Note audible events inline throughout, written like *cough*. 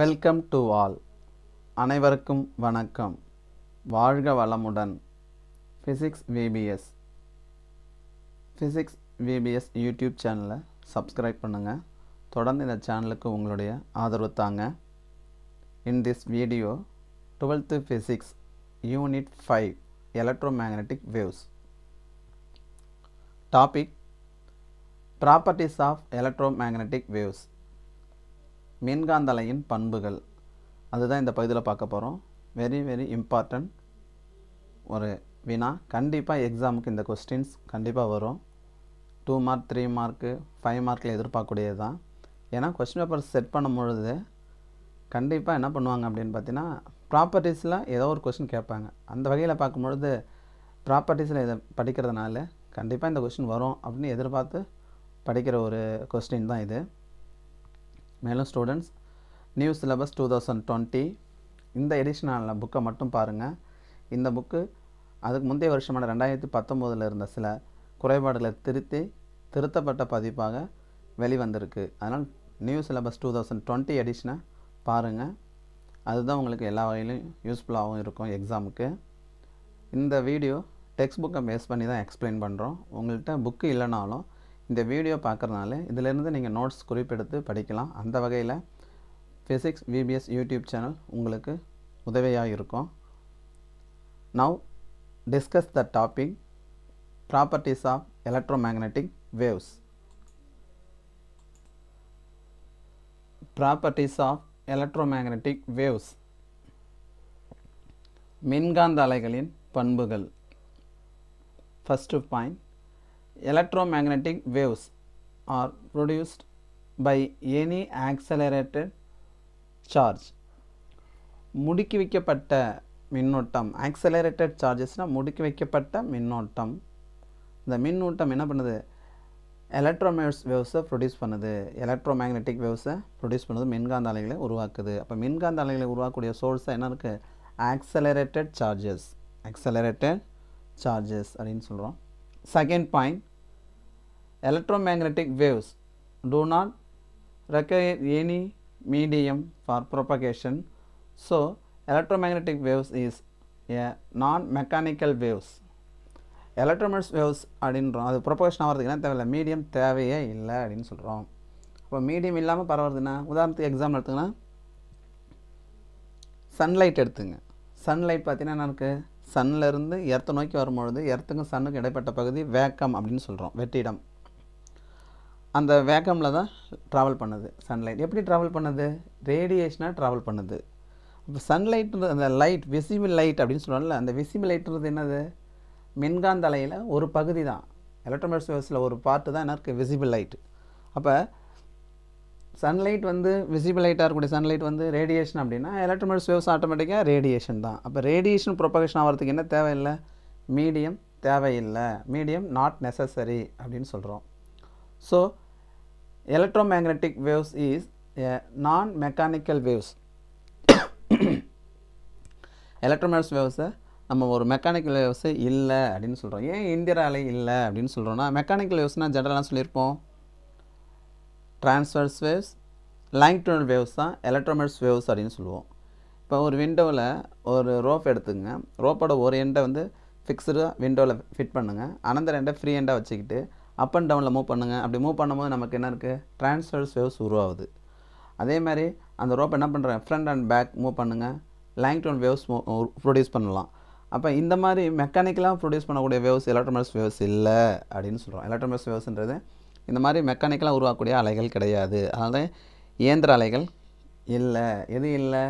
Welcome to all அனைவருக்கும் வணக்கம் வாழ்க வளமுடன் physics VBS physics VBS YouTube சேனலை சப்ஸ்கிரைப் பண்ணுங்கள் தொடர்ந்து இந்த சேனலுக்கு உங்களுடைய ஆதரவு தாங்க in this video twelfth physics unit five electromagnetic waves topic properties of electromagnetic waves மின்காந்தலையின் பண்புகள் அதுதான் இந்த பகுதியில் பார்க்க போகிறோம் வெரி வெரி இம்பார்ட்டண்ட் ஒரு வினா கண்டிப்பாக எக்ஸாமுக்கு இந்த கொஸ்டின்ஸ் கண்டிப்பாக வரும் two mark three mark five மார்க்கில் எதிர்பார்க்கக்கூடியது தான் ஏன்னா கொஸ்டின் பேப்பர் செட் பண்ணும் பொழுது கண்டிப்பாக என்ன பண்ணுவாங்க அப்படின்னு பார்த்தீங்கன்னா ப்ராப்பர்ட்டிஸில் ஏதோ ஒரு கொஸ்டின் கேட்பாங்க அந்த வகையில் பார்க்கும்பொழுது ப்ராப்பர்ட்டிஸில் இதை படிக்கிறதுனால கண்டிப்பாக இந்த கொஸ்டின் வரும் அப்படின்னு எதிர்பார்த்து படிக்கிற ஒரு கொஸ்டின் தான் இது மேலும் students new syllabus two thousand twenty இந்த எடிஷனல் புக்கை மட்டும் பாருங்கள் இந்த புக்கு அதுக்கு முந்தைய வருஷமான ரெண்டாயிரத்தி பத்தொம்போதில் இருந்த சில குறைபாடுகளை திருத்தி திருத்தப்பட்ட பதிப்பாக வெளிவந்திருக்கு அதனால் new syllabus two thousand twenty எடிஷனை பாருங்கள் அதுதான் உங்களுக்கு எல்லா வகையிலும் யூஸ்ஃபுல்லாகவும் இருக்கும் எக்ஸாமுக்கு இந்த வீடியோ டெக்ஸ்ட் புக்கை பேஸ் பண்ணி தான் எக்ஸ்பிளைன் பண்ணுறோம் உங்கள்கிட்ட புக்கு இல்லைனாலும் இந்த வீடியோ பார்க்குறதுனால இதிலிருந்து நீங்கள் நோட்ஸ் குறிப்பெடுத்து படிக்கலாம் அந்த வகையில் ஃபிசிக்ஸ் விபிஎஸ் யூடியூப் சேனல் உங்களுக்கு உதவியாக இருக்கும் now discuss the topic properties of magnetic waves properties of magnetic waves மின்காந்த அலைகளின் பண்புகள் first point electromagnetic waves are produced by any accelerated charge. முடுக்கி வைக்கப்பட்ட மின்னோட்டம் ஆக்சலரேட்டட் சார்ஜஸ்னால் முடுக்கி வைக்கப்பட்ட மின்னோட்டம் இந்த மின்னோட்டம் என்ன பண்ணுது electromagnetic waves ப்ரொடியூஸ் பண்ணுது electromagnetic waves ப்ரொடியூஸ் பண்ணுது மின்காந்த அலைகளை உருவாக்குது அப்போ மின்காந்த அலைகளை உருவாக்கக்கூடிய சோர்ஸாக என்ன இருக்குது ஆக்சலரேட்டட் சார்ஜஸ் ஆக்சலரேட்டட் சார்ஜஸ் அப்படின்னு சொல்கிறோம் second point electromagnetic waves do not require any medium for propagation. So, electromagnetic waves is a non-mechanical waves. Electromagnetic waves அப்படின்றோம் அது ப்ரொபோஷன் ஆகிறதுக்குனா தேவையில்லை மீடியம் தேவையே இல்லை அப்படின்னு சொல்கிறோம் இப்போ மீடியம் இல்லாமல் பரவுறதுன்னா உதாரணத்துக்கு எக்ஸாம்பிள் எடுத்துங்கன்னா சன்லைட் எடுத்துங்க சன்லைட் பார்த்திங்கன்னா என்ன இருக்குது சன்னிலேருந்து எர்த்தை நோக்கி வரும்பொழுது எர்த்துக்கும் சன்னுக்கும் இடைப்பட்ட பகுதி வேக்கம் அப்படின்னு சொல்கிறோம் வெற்றிடம் அந்த வேக்கமில் தான் ட்ராவல் பண்ணுது சன்லைட் எப்படி ட்ராவல் பண்ணுது ரேடியேஷனாக ட்ராவல் பண்ணுது இப்போ சன்லைட்ன்றது அந்த லைட் விசிபிள் லைட் அப்படின்னு சொல்லுவாங்கல்ல அந்த விசிபிள் லைட்ன்றது என்னது மின்காந்த அலையில் ஒரு பகுதி தான் எலக்ட்ரோமேட்டிக்ஸில் ஒரு பார்ட்டு தான் என்ன இருக்குது விசிபிள் லைட் அப்போ சன்லைட் வந்து விசிபிள் லைட்டாக இருக்கக்கூடிய சன்லைட் வந்து ரேடியேஷன் அப்படின்னா எலக்ட்ரோமேட்டிக்ஸ் வேவ்ஸ் ஆட்டோமேட்டிக்காக ரேடியேஷன் தான் அப்போ ரேடியேஷன் ப்ரொபகேஷன் ஆகிறதுக்கு என்ன தேவையில்லை மீடியம் தேவையில்லை மீடியம் நாட் நெசசரி அப்படின்னு சொல்கிறோம் so electromagnetic waves is a non-mechanical waves. *coughs* electromagnetic waves நம்ம ஒரு மெக்கானிக்கல் வேவ்ஸு இல்லை அப்படின்னு சொல்கிறோம் ஏன் இந்தியா அலை இல்லை அப்படின்னு சொல்கிறோன்னா மெக்கானிக்கல் வேவ்ஸ்னால் ஜென்ரலாக சொல்லியிருப்போம் ட்ரான்ஸ்வர்ஸ் வேவ்ஸ் டூனல் வேவ்ஸ் தான் எலக்ட்ரோமெட்ஸ் வேவ்ஸ் அப்படின்னு சொல்லுவோம் இப்போ ஒரு விண்டோவில் ஒரு ரோப் எடுத்துங்க ரோப்போட ஒரு எண்டை வந்து ஃபிக்ஸ்டாக விண்டோவில் ஃபிட் பண்ணுங்கள் அனந்த எண்டை ஃப்ரீ எண்டாக வச்சுக்கிட்டு அப் அண்ட் டவுனில் மூவ் பண்ணுங்கள் அப்படி மூவ் பண்ணும்போது நமக்கு என்ன இருக்குது ட்ரான்ஸ்ஃபர்ஸ் வேவ்ஸ் உருவாகுது அதே மாதிரி அந்த ரோப் என்ன பண்ணுறேன் ஃப்ரண்ட் அண்ட் பேக் மூவ் பண்ணுங்கள் லேங்டோன் வேவ்ஸ் ப்ரொடியூஸ் பண்ணலாம் அப்போ இந்த மாதிரி மெக்கானிக்கலாக ப்ரொடியூஸ் பண்ணக்கூடிய வேவ்ஸ் எலக்ட்ரானிக்ஸ் வேவ்ஸ் இல்லை அப்படின்னு சொல்கிறோம் எலக்ட்ரானிக்ஸ் வேவ்ஸ்ன்றது இந்த மாதிரி மெக்கானிக்கலாக உருவாக்கக்கூடிய அலைகள் கிடையாது அதனால் இயந்திர அலைகள் இல்லை எது இல்லை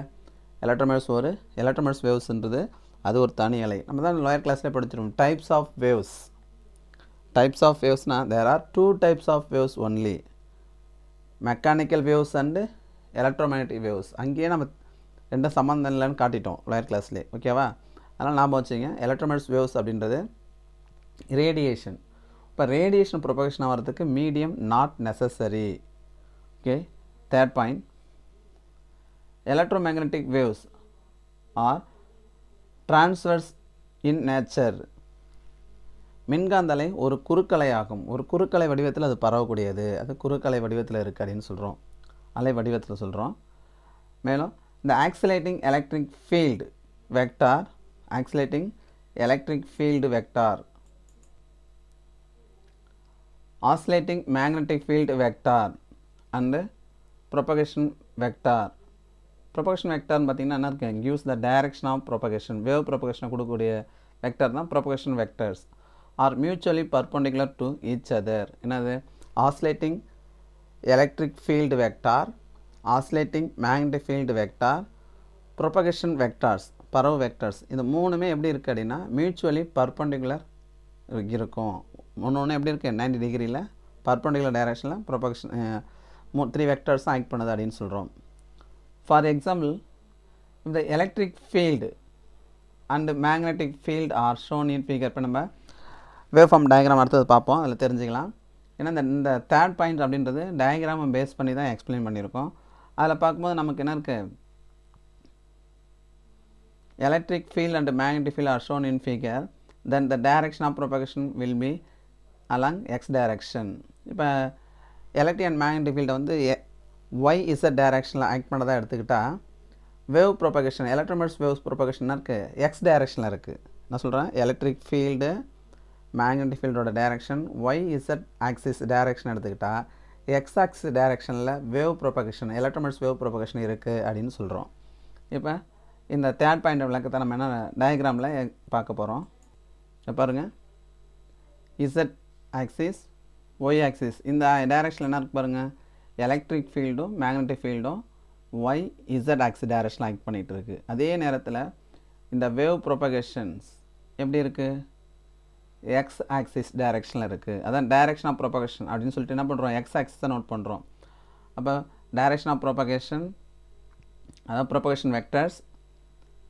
எலக்ட்ரானிக்ஸ் ஒரு எலக்ட்ரானிக்ஸ் வேவ்ஸ்ன்றது அது ஒரு தனி அலை நம்ம தான் லோயர் கிளாஸில் படிச்சிருவோம் types of waves types of waves na there are two types of waves only mechanical waves and electromagnetic waves அங்கேயே நம்ம ரெண்டும் சம்மந்தம் இல்லைன்னு காட்டிட்டோம் லோயர் கிளாஸ்லேயே ஓகேவா அதனால் ஞாபகம் வச்சுங்க எலக்ட்ரோமேக்ஸ் வேவ்ஸ் அப்படின்றது ரேடியேஷன் இப்போ ரேடியேஷன் ப்ரொபகேஷன் ஆகிறதுக்கு medium not necessary okay third point electromagnetic waves are transverse in nature மின்காந்தலை ஒரு குறுக்கலை ஆகும் ஒரு குறுக்கலை வடிவத்தில் அது பரவக்கூடியது அது குறுக்கலை வடிவத்தில் இருக்குது அப்படின்னு சொல்கிறோம் அலை வடிவத்தில் சொல்கிறோம் மேலும் இந்த oscillating electric field vector oscillating electric field vector oscillating magnetic field vector and propagation vector propagation வெக்டார்னு பார்த்திங்கன்னா என்ன இருக்குது gives the direction of propagation wave ப்ரொபகேஷனை கொடுக்கக்கூடிய வெக்டர் தான் propagation vectors are mutually perpendicular to each other என்னது oscillating electric field vector oscillating magnetic field vector propagation vectors பரவு vectors இந்த மூணுமே எப்படி இருக்குது அப்படின்னா மியூச்சுவலி பர்பண்டிகுலர் இருக்கும் ஒன்று ஒன்று எப்படி இருக்குது நைன்டி டிகிரியில் பர்பண்டிகுலர் டைரக்ஷனில் ப்ரொபகேஷன் மூ த்ரீ வெக்டர்ஸ் தான் ஆக்ட் பண்ணுது அப்படின்னு சொல்கிறோம் ஃபார் எக்ஸாம்பிள் இந்த electric field and magnetic field are shown in figure இப்போ நம்ம வேவ் ஃபார்ம் டயக்ராம் அடுத்தது பார்ப்போம் அதில் தெரிஞ்சுக்கலாம் ஏன்னா இந்த இந்த தேர்ட் பாயிண்ட் அப்படின்றது டயக்ராமை பேஸ் பண்ணி தான் எக்ஸ்பிளைன் பண்ணியிருக்கோம் அதில் பார்க்கும்போது நமக்கு என்ன இருக்குது electric field and magnetic field are shown in figure then the direction of propagation will be along x direction இப்போ எலக்ட்ரிக் அண்ட் மேக்னெட்டிக் ஃபீல்டை வந்து ஒய் இஸ் அ டைரக்ஷனில் ஆக்ட் பண்ணதாக எடுத்துக்கிட்டால் wave propagation electromagnetic waves propagation இருக்குது x டைரக்ஷனில் இருக்குது நான் சொல்கிறேன் எலக்ட்ரிக் ஃபீல்டு மேக்னெட்டிக் ஃபீல்டோட direction y z axis direction எடுத்துக்கிட்டால் எக்ஸ் ஆக்சிஸ் டைரக்ஷனில் wave propagation electromagnetic wave propagation இருக்குது அப்படின்னு சொல்கிறோம் இப்போ இந்த தேர்ட் பாயிண்ட் விளக்கத்தை நம்ம என்ன டயக்ராமில் பார்க்க போகிறோம் பாருங்கள் இசட் ஆக்சிஸ் ஒய் ஆக்சிஸ் இந்த டைரக்ஷனில் என்ன இருக்குது பாருங்கள் எலக்ட்ரிக் ஃபீல்டும் மேக்னெட்டிக் ஃபீல்டும் y z axis direction act பண்ணிகிட்டு இருக்குது அதே நேரத்தில் இந்த வேவ் ப்ரொபகேஷன்ஸ் எப்படி இருக்குது எக்ஸ் ஆக்சிஸ் டைரெக்ஷனில் இருக்குது அதான் டைரெக்ஷன் ஆஃப் ப்ரொபகேஷன் அப்படின்னு சொல்லிட்டு என்ன பண்ணுறோம் எக்ஸ் ஆக்சிஸை நோட் பண்ணுறோம் அப்போ டைரெக்ஷன் ஆஃப் ப்ரொபகேஷன் அதான் propagation vectors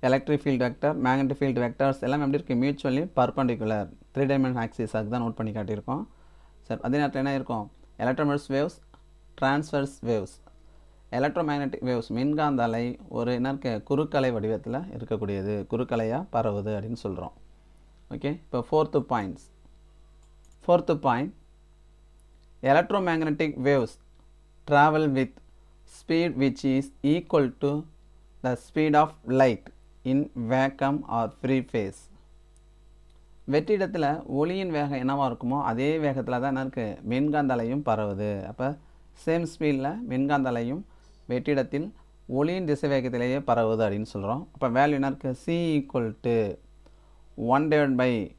electric field vector magnetic field vectors எல்லாம் எப்படி இருக்கு mutually perpendicular three dimension axis அதுக்கு தான் நோட் பண்ணி காட்டியிருக்கோம் சார் அதே நேரத்தில் என்ன இருக்கும் electromagnetic waves transverse waves electromagnetic waves மின்காந்த அலை ஒரு என்ன இருக்க குறுக்கலை வடிவத்தில் இருக்கக்கூடியது குறுக்கலையாக பரவுது அப்படின்னு சொல்கிறோம் ஓகே இப்போ fourth points fourth point electromagnetic waves travel with speed which is equal to the speed of light in vacuum or free phase வெற்றிடத்தில் ஒளியின் வேகம் என்னவாக இருக்குமோ அதே வேகத்தில் தான் என்ன இருக்குது மின்காந்தலையும் பரவுது அப்போ சேம் ஸ்பீடில் மின்காந்தலையும் வெற்றிடத்தில் ஒளியின் திசை வேகத்திலேயே பரவுது அப்படின்னு சொல்கிறோம் அப்போ வேல்யூ என்ன இருக்குது c equal to 1 divided by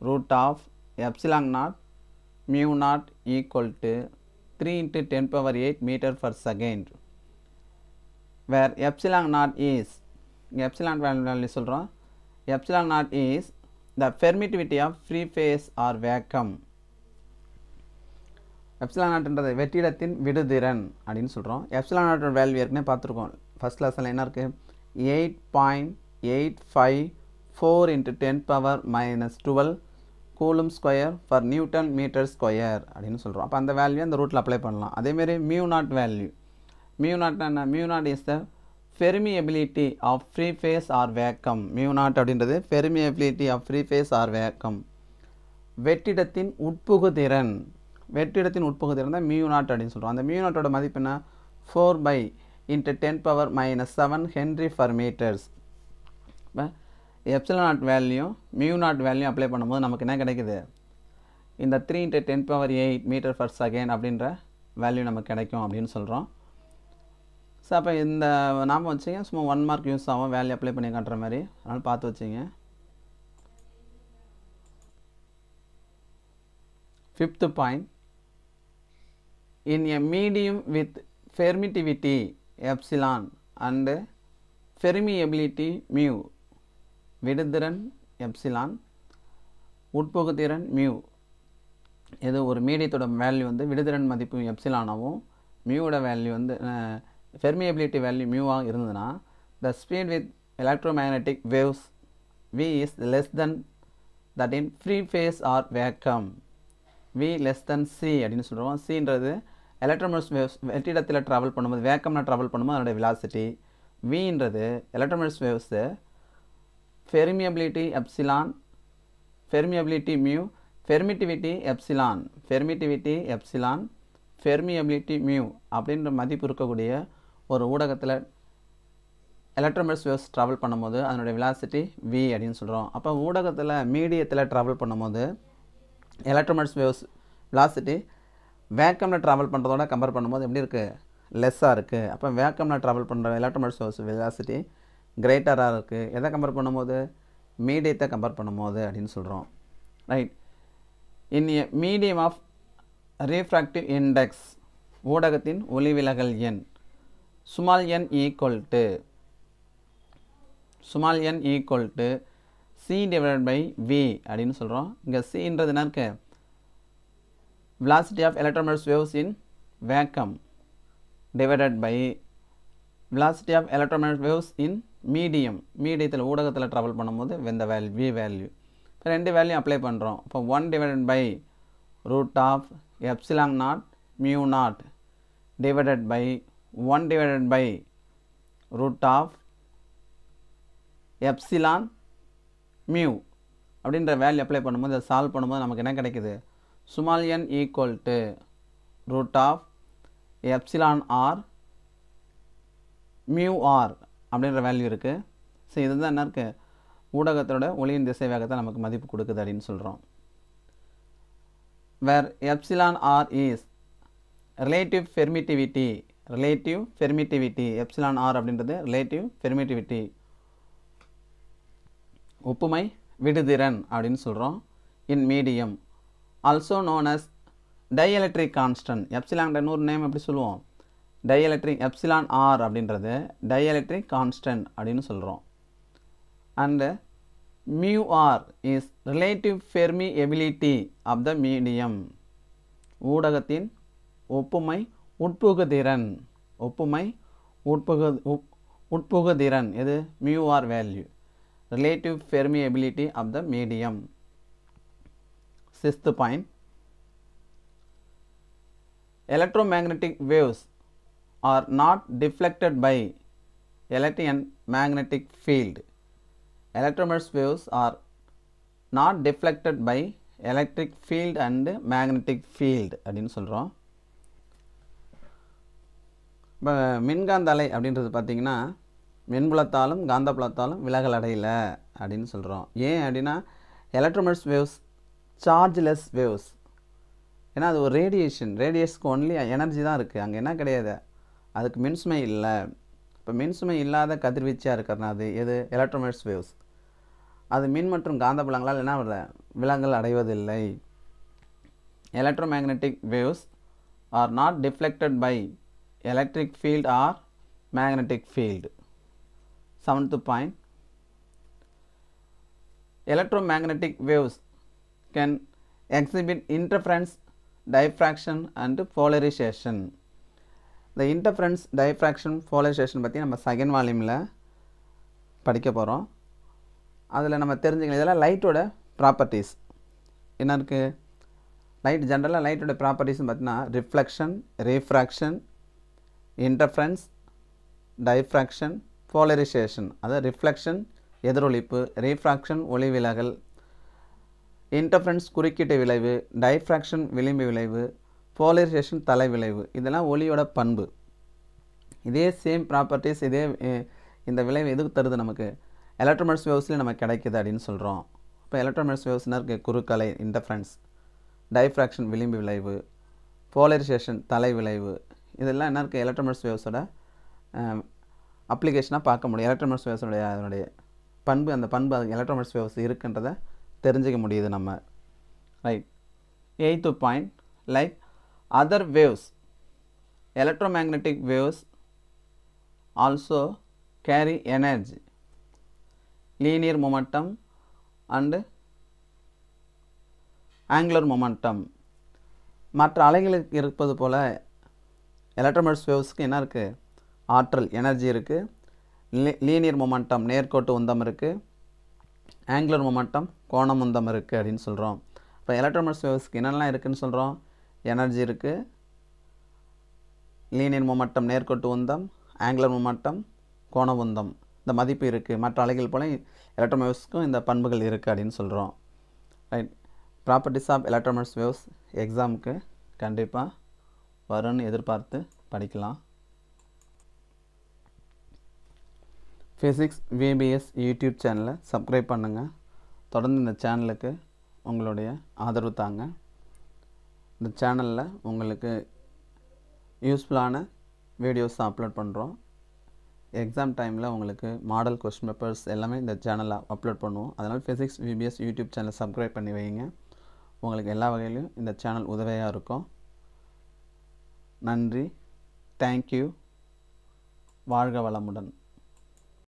root of epsilon naught mu naught equal to 3 into 10 power 8 meter per second where epsilon naught is epsilon value சொல்கிறோம் epsilon naught is the permittivity of free phase or vacuum epsilon நாட்டுன்றது வெற்றிடத்தின் விடுதிறன் அப்படின்னு சொல்கிறோம் epsilon நாட்டோட value ஏற்கனவே பார்த்துருக்கோம் first கிளாஸில் என்ன இருக்குது eight point eight five four into ten power minus twelve coulomb square per newton metre square அப்படின்னு சொல்கிறோம் அப்போ அந்த வேல்யூ அந்த ரூட்டில் அப்ளை பண்ணலாம் அதேமாரி மியூ நாட் வேல்யூ மியூ நாட்னா என்ன mu naught is the permeability of free space or vacuum mu naught அப்படின்றது permeability of free space or vacuum வெற்றிடத்தின் உட்புகுதிறன் வெற்றிடத்தின் உட்புகுதிறன் தான் மியூ நாட் அப்படின்னு சொல்கிறோம் அந்த மியூ நாட்டோட மதிப்பு என்ன four pi into ten power minus seven henry per metres இப்போ எப்சிலன் நாட் வேல்யூம் மியூ நாட் வேல்யூ அப்ளை பண்ணும்போது நமக்கு என்ன கிடைக்குது இந்த three into ten power eight metre per second அப்படின்ற வேல்யூ நமக்கு கிடைக்கும் அப்படின்னு சொல்கிறோம் ஸோ அப்போ இந்த நாம் வச்சுங்க சும்மா ஒன் மார்க் யூஸ் ஆகும் வேல்யூ அப்ளை பண்ணி காட்டுற மாதிரி அதனால் பார்த்து வச்சுங்க fifth point in a medium with permittivity epsilon and permeability mu விடுதிறன் எப்சிலான் உட்புகுதிறன் மியூ இது ஒரு மீடியத்தோட வேல்யூ வந்து விடுதிறன் மதிப்பு எப்சிலானாவும் மியூவோட வேல்யூ வந்து ஃபெர்மியபிலிட்டி வேல்யூ மியூவாக இருந்ததுன்னா the speed with magnetic waves v is less than that in free space or vacuum v less than c அப்படின்னு சொல்கிறோம் சின்றது எலக்ட்ரோமஸ் வேவ்ஸ் வெற்றிடத்தில் ட்ராவல் பண்ணும்போது வேக்கம்னா ட்ராவல் பண்ணும்போது அதனுடைய விலாசிட்டி வின்றது electromagnetic waves permeability epsilon permeability mu permittivity epsilon permittivity epsilon permeability mu அப்படின்ற மதிப்பு இருக்கக்கூடிய ஒரு ஊடகத்தில் எலக்ட்ரோமெட்ஸ் வேவ்ஸ் ட்ராவல் பண்ணும்போது அதனுடைய விலாசிட்டி வி அப்படின்னு சொல்கிறோம் அப்போ ஊடகத்தில் மீடியத்தில் ட்ராவல் பண்ணும்போது எலக்ட்ரோமெட்ஸ் வேவ்ஸ் விலாசிட்டி வேக்கமில் ட்ராவல் பண்ணுறதோட கம்பேர் பண்ணும்போது எப்படி இருக்குது லெஸ்ஸாக இருக்குது அப்போ வேக்கமில் ட்ராவல் பண்ணுற எலக்ட்ரோமெட்ஸ் வேவ்ஸ் விலாசிட்டி கிரேட்டராக இருக்குது எதை கம்பேர் பண்ணும்போது மீடியத்தை கம்பேர் பண்ணும்போது அப்படின்னு சொல்கிறோம் right in medium of refractive index ஊடகத்தின் ஒளிவிலகல் எண் small n equal to small n equal to c divide by v அப்படின்னு சொல்கிறோம் இங்கே சின்றது என்ன இருக்கு velocity of electromagnetic waves in vacuum divided by velocity of electromagnetic waves in medium மீடியத்தில் ஊடகத்தில் ட்ராவல் பண்ணும்போது வெந்த வேல்யூ வி வேல்யூ இப்போ ரெண்டு வேல்யூ அப்ளை பண்ணுறோம் இப்போ one divided by root of epsilon naught mu naught divided by one divided by root of epsilon mu அப்படின்ற value apply பண்ணும்போது அதை சால்வ் பண்ணும்போது நமக்கு என்ன கிடைக்குது small n n equal to root of epsilon r mu r அப்படின்ற value இருக்குது so இதுதான் என்ன இருக்குது ஊடகத்தோட ஒளியின் திசை வேகத்தை நமக்கு மதிப்பு கொடுக்குது அப்படின்னு சொல்கிறோம் where epsilon r is relative permittivity relative permittivity epsilon r அப்படின்றது ரிலேட்டிவ் ஃபெர்மிட்டிவிட்டி ஒப்புமை விடுதிறன் அப்படின்னு சொல்கிறோம் in medium also known as dielectric constant எப்சிலாங்கிட்ட நூறு நேம் எப்படி சொல்லுவோம் டைஎலக்ட்ரிக் எப்சிலான் ஆர் அப்படின்றது டைஎலக்ட்ரிக் கான்ஸ்டன்ட் அப்படின்னு சொல்கிறோம் and mu r is relative permeability of the medium ஊடகத்தின் ஒப்புமை உட்புகுதிறன் ஒப்புமை உட்புகு உட்புகுதிறன் எது mu r value relative permeability of the medium sixth point electromagnetic waves are not deflected by electric and magnetic field. Electromagnetic waves are not deflected by electric field and magnetic field அப்படின்னு சொல்கிறோம் இப்போ மின்காந்த அலை அப்படின்றது பார்த்திங்கன்னா மின்புலத்தாலும் காந்தப்புலத்தாலும் விலகல் அடையலை அப்படின்னு சொல்கிறோம் ஏன் அப்படின்னா எலக்ட்ரோமெட்ஸ் வேவ்ஸ் சார்ஜ்லெஸ் வேவ்ஸ் ஏன்னா அது ஒரு ரேடியேஷன் ரேடியேஷனுக்கு ஒன்லி எனர்ஜி தான் இருக்குது அங்கே என்ன கிடையாது அதுக்கு மின்சுமை இல்லை இப்போ மின்சுமை இல்லாத கதிர்வீச்சாக இருக்கிறனா அது எது எலக்ட்ரோமேட்ஸ் வேவ்ஸ் அது மின் மற்றும் காந்தப்புலங்களால் என்ன விலங்குகள் அடைவதில்லை magnetic waves are not deflected by electric field or magnetic field seventh point magnetic waves can exhibit interference, diffraction and polarization. இந்த இன்டர்ஃபரன்ஸ் டைஃப்ராக்ஷன் போலரைசேஷன் பற்றி நம்ம செகண்ட் வால்யூமில் படிக்க போகிறோம் அதில் நம்ம தெரிஞ்சுக்கலாம் இதெல்லாம் லைட்டோட ப்ராப்பர்ட்டிஸ் என்ன இருக்குது லைட் ஜென்ரலாக லைட்டோட ப்ராப்பர்ட்டிஸ்னு பார்த்தீங்கன்னா reflection refraction interference diffraction polarization அதாவது ரிஃப்ளெக்ஷன் எதிரொலிப்பு ரீஃப்ராக்ஷன் ஒளி விலகல் இன்டர்ஃபரன்ஸ் குறுக்கீட்டு விளைவு டைஃப்ராக்ஷன் விளிம்பு விளைவு போலரைசேஷன் தலைவிளைவு இதெல்லாம் ஒளியோட பண்பு இதே சேம் ப்ராப்பர்ட்டிஸ் இதே இந்த விளைவு எதுக்கு தருது நமக்கு எலக்ட்ரோமெட்ஸ் வேவ்ஸ்லேயும் நமக்கு கிடைக்குது அப்படின்னு சொல்கிறோம் இப்போ எலக்ட்ரோமெட்ஸ் வேவ்ஸ்னா இருக்குது குறுக்கலை இன்டர்ஃபரன்ஸ் டைஃப்ராக்ஷன் விளிம்பு விளைவு போலரைசேஷன் தலை விளைவு இதெல்லாம் என்ன இருக்குது எலக்ட்ரோமெட்ஸ் வேவ்ஸோட அப்ளிகேஷனாக பார்க்க முடியும் எலக்ட்ரோமெட்ஸ் வேவ்ஸோடைய அதனுடைய பண்பு அந்த பண்பு அது எலக்ட்ரோமெட்ஸ் வேவ்ஸ் இருக்குன்றதை தெரிஞ்சிக்க முடியுது நம்ம right eighth point like other waves electromagnetic waves also carry energy linear momentum and angular momentum மற்ற அலைகளுக்கு இருப்பது போல் எலக்ட்ரோமேட்ஸ் வேவ்ஸ்க்கு என்ன இருக்குது ஆற்றல் எனர்ஜி இருக்குது லீனியர் மொமெண்டம் நேர்கோட்டு உந்தம் இருக்குது ஆங்குலர் மொமெண்டம் கோணம் உந்தம் இருக்குது அப்படின்னு சொல்கிறோம் இப்போ எலக்ட்ரோமேட்ஸ் வேவ்ஸ்க்கு என்னென்னலாம் இருக்குதுன்னு சொல்கிறோம் எனர்ஜி இருக்குது லீனியர் மூமட்டம் நேர்கோட்டு உந்தம் ஆங்குலர் மூமட்டம் கோண உந்தம் இந்த மதிப்பு இருக்குது மற்ற அலைகள் போல எலக்ட்ரோமேவ்ஸ்க்கும் இந்த பண்புகள் இருக்குது அப்படின்னு சொல்கிறோம் right properties of electromagnetic waves எக்ஸாமுக்கு கண்டிப்பாக வரும்னு எதிர்பார்த்து படிக்கலாம் ஃபிசிக்ஸ் விபிஎஸ் யூடியூப் சேனலை சப்ஸ்கிரைப் பண்ணுங்கள் தொடர்ந்து இந்த சேனலுக்கு உங்களுடைய ஆதரவு தாங்க இந்த சேனலில் உங்களுக்கு யூஸ்ஃபுல்லான வீடியோஸ் அப்லோட் பண்ணுறோம் எக்ஸாம் டைமில் உங்களுக்கு மாடல் கொஸ்டின் பேப்பர்ஸ் எல்லாமே இந்த சேனலில் அப்லோட் பண்ணுவோம் அதனால் physics VBS YouTube channel subscribe பண்ணி வைங்க உங்களுக்கு எல்லா வகையிலும் இந்த சேனல் உதவியாக இருக்கும் நன்றி தேங்க்யூ வாழ்க வளமுடன்